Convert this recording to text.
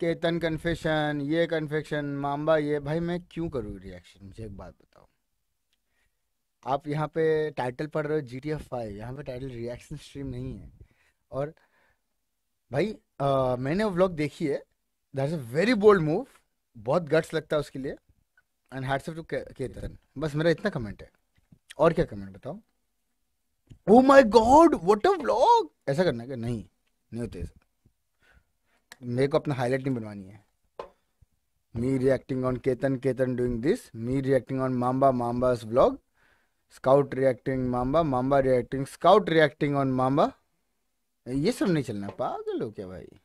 Ketan confession ये confession Mamba ये भाई मैं क्यों करूँ रिएक्शन मुझे एक बात बताओ आप यहाँ पे टाइटल पढ़ रहे हो जी टी एफ फाइव यहाँ पे टाइटल रिएक्शन स्ट्रीम नहीं है और भाई आ, मैंने वो ब्लॉग देखी है that a very bold move बहुत गट्स लगता है उसके लिए एंड हैट्स टू केतन बस मेरा इतना कमेंट है और क्या कमेंट बताओ oh my God what a vlog ऐसा करना क्या नहीं नहीं होते मेरे को अपना हाईलाइट नहीं बनवानी है me reacting on Ketan Ketan doing this me reacting on Mamba Mamba's blog Scout reacting Mamba Mamba reacting Scout reacting on Mamba ये सब नहीं चलना पागल हो क्या भाई